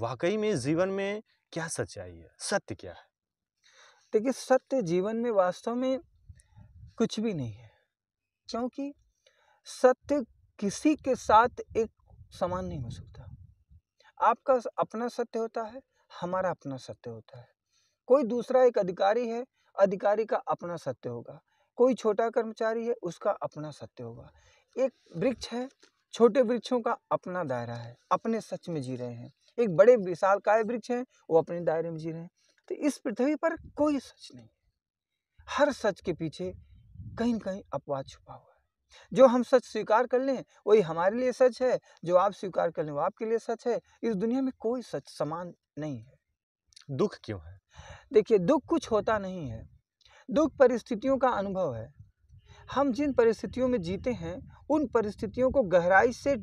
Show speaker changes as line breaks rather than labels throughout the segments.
वाकई में जीवन में क्या सच्चाई है सत्य क्या है देखिए सत्य जीवन में वास्तव में कुछ भी नहीं है क्योंकि सत्य किसी के साथ एक समान नहीं हो सकता आपका अपना सत्य होता है हमारा अपना सत्य होता है कोई दूसरा एक अधिकारी है अधिकारी का अपना सत्य होगा कोई छोटा कर्मचारी है उसका अपना सत्य होगा एक वृक्ष है छोटे वृक्षों का अपना दायरा है अपने सच में जी रहे हैं एक बड़े विशाल काय वृक्ष हैं वो अपने दायरे में जी रहे हैं तो इस पृथ्वी पर कोई सच नहीं हर सच के पीछे कहीं ना कहीं अपवाद छुपा हुआ है जो हम सच स्वीकार कर लें वही हमारे लिए सच है जो आप स्वीकार कर लें वो आपके लिए सच है इस दुनिया में कोई सच समान नहीं है दुख क्यों है देखिए दुख कुछ होता नहीं है दुख परिस्थितियों का अनुभव है हम जिन परिस्थितियों में जीते हैं उन परिस्थितियों को गहराई से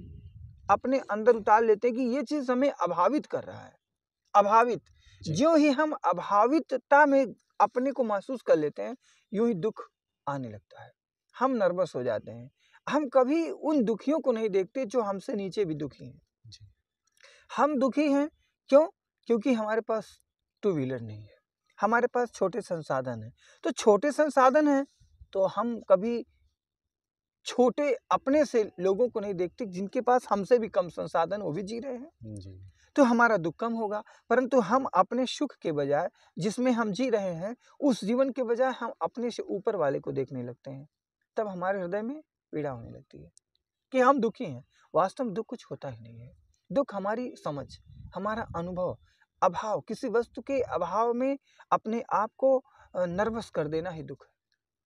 अपने अंदर उतार लेते हैं कि ये चीज़ हमें अभावित कर रहा है अभावित जो ही हम अभावितता में अपने को महसूस कर लेते हैं यूं ही दुख आने लगता है हम नर्वस हो जाते हैं हम कभी उन दुखियों को नहीं देखते जो हमसे नीचे भी दुखी हैं हम दुखी हैं क्यों क्योंकि हमारे पास टू व्हीलर नहीं है हमारे पास छोटे संसाधन हैं तो छोटे संसाधन हैं तो हम कभी छोटे अपने से लोगों को नहीं देखते जिनके पास हमसे भी कम संसाधन वो भी जी रहे हैं जी। तो हमारा दुख कम होगा परंतु हम अपने सुख के बजाय जिसमें हम जी रहे हैं उस जीवन के बजाय हम अपने से ऊपर वाले को देखने लगते हैं तब हमारे हृदय में पीड़ा होने लगती है कि हम दुखी हैं वास्तव में दुख कुछ होता ही नहीं है दुख हमारी समझ हमारा अनुभव अभाव किसी वस्तु के अभाव में अपने आप को नर्वस कर देना ही दुख है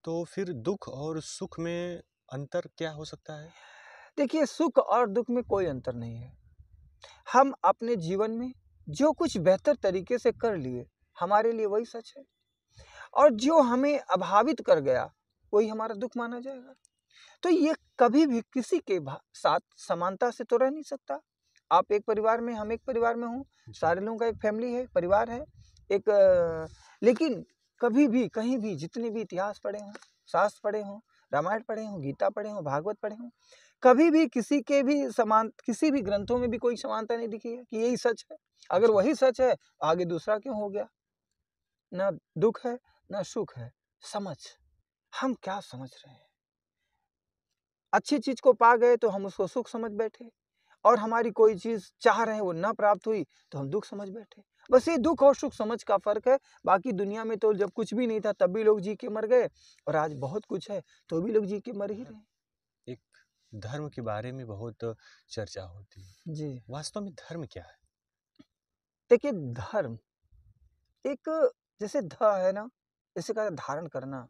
तो फिर दुख और सुख में अंतर क्या हो सकता है देखिए सुख और दुख में कोई अंतर नहीं है हम अपने जीवन में जो कुछ बेहतर तरीके से कर लिए हमारे लिए वही सच है और जो हमें अभावित कर गया वही हमारा दुख माना जाएगा तो ये कभी भी किसी के साथ समानता से तो रह नहीं सकता आप एक परिवार में हम एक परिवार में हूँ सारे लोगों का एक फैमिली है परिवार है एक लेकिन कभी भी कहीं भी जितने भी इतिहास पढ़े हों शास्त्र पढ़े हों रामायण पढ़े हों गीता पढ़े हों भागवत पढ़े हों कभी भी किसी के भी समान किसी भी ग्रंथों में भी कोई समानता नहीं दिखी है कि यही सच है अगर अच्छा। वही सच है आगे दूसरा क्यों हो गया ना दुख है ना सुख है समझ हम क्या समझ रहे हैं अच्छी चीज को पा गए तो हम उसको सुख समझ बैठे और हमारी कोई चीज चाह रहे हैं वो ना प्राप्त हुई तो हम दुख समझ बैठे बस ये दुख और सुख समझ का फ़र्क है बाकी दुनिया में तो जब कुछ भी नहीं था तब भी लोग जी के मर गए और आज बहुत कुछ है तो भी लोग जी के मर ही हाँ, रहे एक धर्म के बारे में बहुत चर्चा होती है जी वास्तव में धर्म क्या है देखिए धर्म एक जैसे ध है ना जैसे कहा धारण करना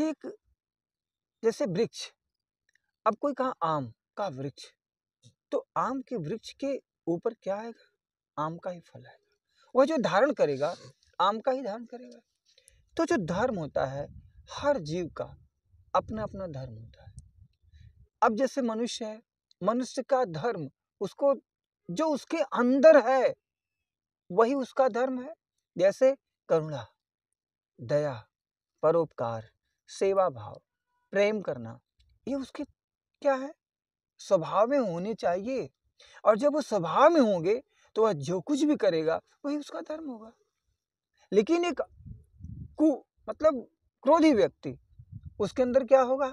ये एक जैसे वृक्ष अब कोई कहा आम का वृक्ष तो आम के वृक्ष के ऊपर क्या आएगा आम का ही फल है वह जो धारण करेगा आम का ही धारण करेगा तो जो धर्म होता है हर जीव का अपना अपना धर्म होता है अब जैसे मनुष्य है मनुष्य का धर्म उसको जो उसके अंदर है वही उसका धर्म है जैसे करुणा दया परोपकार सेवा भाव प्रेम करना ये उसके क्या है स्वभाव में होने चाहिए और जब वो स्वभाव में होंगे तो वह जो कुछ भी करेगा वही उसका धर्म होगा लेकिन एक कु मतलब क्रोधी व्यक्ति उसके अंदर क्या होगा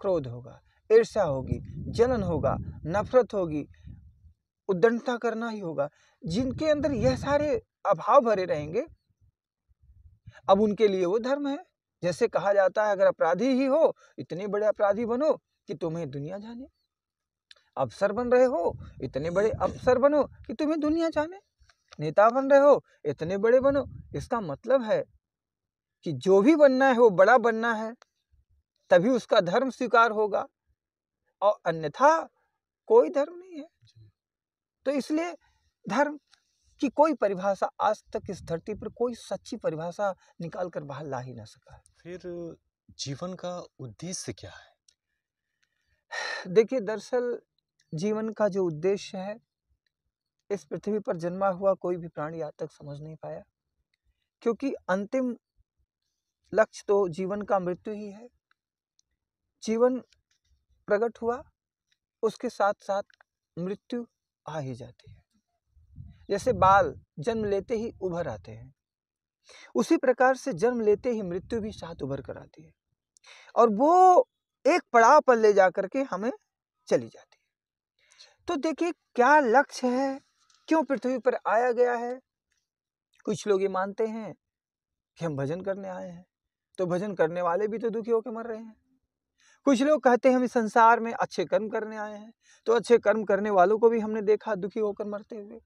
क्रोध होगा ईर्षा होगी जलन होगा नफरत होगी उद्दंडता करना ही होगा जिनके अंदर यह सारे अभाव भरे रहेंगे अब उनके लिए वो धर्म है जैसे कहा जाता है अगर अपराधी ही हो इतने बड़े अपराधी बनो कि तुम्हें दुनिया जाने अफसर बन रहे हो इतने बड़े अफसर बनो कि तुम्हें दुनिया जाने नेता बन रहे हो इतने बड़े बनो इसका मतलब है कि जो भी बनना है वो बड़ा बनना है तभी उसका धर्म स्वीकार होगा और अन्यथा कोई धर्म नहीं है तो इसलिए धर्म की कोई परिभाषा आज तक इस धरती पर कोई सच्ची परिभाषा निकाल कर बाहर ला ही ना सका फिर जीवन का उद्देश्य क्या है देखिए दरअसल जीवन का जो उद्देश्य है इस पृथ्वी पर जन्मा हुआ कोई भी प्राणी आज तक समझ नहीं पाया क्योंकि अंतिम लक्ष्य तो जीवन का मृत्यु ही है जीवन प्रकट हुआ उसके साथ साथ मृत्यु आ ही जाती है जैसे बाल जन्म लेते ही उभर आते हैं उसी प्रकार से जन्म लेते ही मृत्यु भी साथ उभर कर आती है और वो एक पड़ाव पर ले जा करके हमें चली जाती है तो देखिए क्या लक्ष्य है क्यों पृथ्वी पर आया गया है कुछ लोग ये मानते हैं कि हम भजन करने आए हैं तो भजन करने वाले भी तो दुखी होकर मर रहे हैं कुछ लोग कहते हैं हम इस संसार में अच्छे कर्म करने आए हैं तो अच्छे कर्म करने वालों को भी हमने देखा दुखी होकर मरते हुए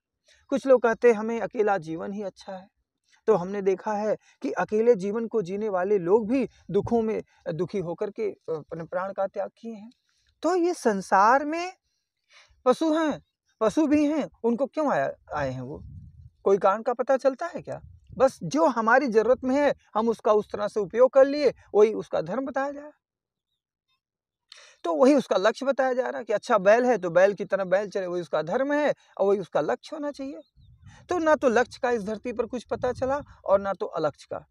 कुछ लोग कहते हैं हमें अकेला जीवन ही अच्छा है तो हमने देखा है कि अकेले जीवन को जीने वाले लोग भी दुखों में दुखी होकर के अपने प्राण का त्याग किए हैं तो ये संसार में पशु हैं पशु भी हैं उनको क्यों आया आए हैं वो कोई कारण का पता चलता है क्या बस जो हमारी ज़रूरत में है हम उसका उस तरह से उपयोग कर लिए वही उसका धर्म बताया जाए तो वही उसका लक्ष्य बताया जा रहा है कि अच्छा बैल है तो बैल की तरह बैल चले वही उसका धर्म है और वही उसका लक्ष्य होना चाहिए तो ना तो लक्ष्य का इस धरती पर कुछ पता चला और ना तो अलक्ष्य का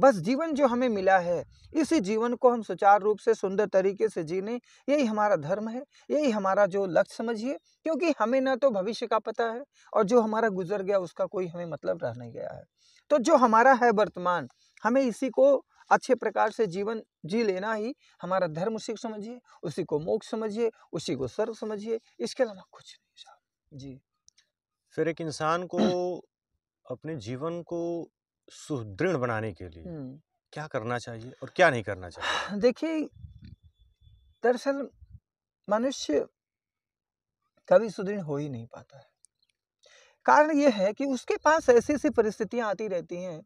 बस जीवन जो हमें मिला है इसी जीवन को हम सुचारू रूप से सुंदर तरीके से जीने यही हमारा धर्म है यही हमारा जो लक्ष्य समझिए क्योंकि हमें ना तो भविष्य का पता है और जो हमारा गुजर गया उसका कोई हमें मतलब रह नहीं गया है तो जो हमारा है वर्तमान हमें इसी को अच्छे प्रकार से जीवन जी लेना ही हमारा धर्म उसी को समझिए उसी को मोक्ष समझिए उसी को सर्व समझिए इसके अलावा कुछ नहीं जी फिर एक इंसान को अपने जीवन को सुदृढ़ बनाने के लिए क्या करना चाहिए और क्या नहीं करना चाहिए हाँ, देखिए दरअसल मनुष्य कभी सुदृढ़ हो ही नहीं पाता है कारण यह है कि उसके पास ऐसी ऐसी परिस्थितियां आती रहती हैं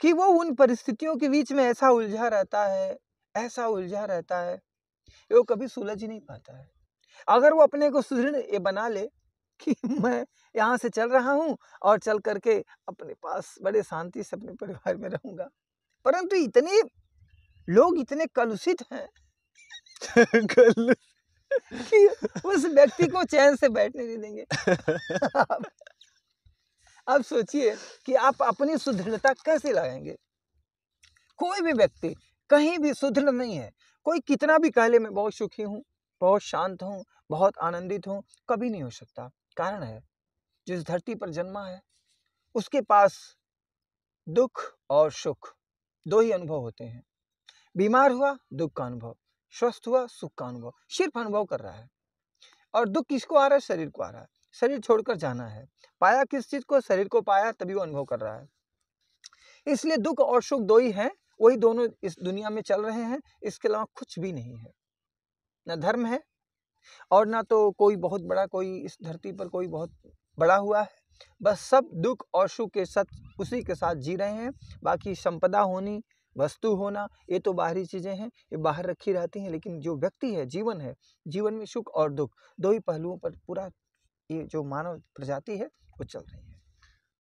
कि वो उन परिस्थितियों के बीच में ऐसा उलझा रहता है ऐसा उलझा रहता है वो कभी सुलझ ही नहीं पाता है अगर वो अपने को सुदृढ़ बना ले कि मैं यहाँ से चल रहा हूँ और चल करके अपने पास बड़े शांति से अपने परिवार में रहूँगा परंतु इतने लोग इतने कलुषित हैं कि उस व्यक्ति को चैन से बैठने नहीं देंगे अब सोचिए कि आप अपनी सुदृढ़ता कैसे लाएंगे कोई भी व्यक्ति कहीं भी सुदृढ़ नहीं है कोई कितना भी कहले मैं बहुत सुखी हूँ बहुत शांत हूँ बहुत आनंदित हूँ कभी नहीं हो सकता कारण है जो इस धरती पर जन्मा है उसके पास दुख और सुख दो ही अनुभव होते हैं बीमार हुआ दुख का अनुभव स्वस्थ हुआ सुख का अनुभव सिर्फ अनुभव कर रहा है और दुख किसको आ रहा है शरीर को आ रहा है शरीर छोड़कर जाना है पाया किस चीज़ को शरीर को पाया तभी वो अनुभव कर रहा है इसलिए दुख और सुख दो ही हैं वही दोनों इस दुनिया में चल रहे हैं इसके अलावा कुछ भी नहीं है न धर्म है और ना तो कोई बहुत बड़ा कोई इस धरती पर कोई बहुत बड़ा हुआ है बस सब दुख और सुख के साथ उसी के साथ जी रहे हैं बाकी संपदा होनी वस्तु होना ये तो बाहरी चीज़ें हैं ये बाहर रखी रहती हैं लेकिन जो व्यक्ति है जीवन है जीवन में सुख और दुख दो ही पहलुओं पर पूरा ये जो मानव प्रजाति है वो चल रही है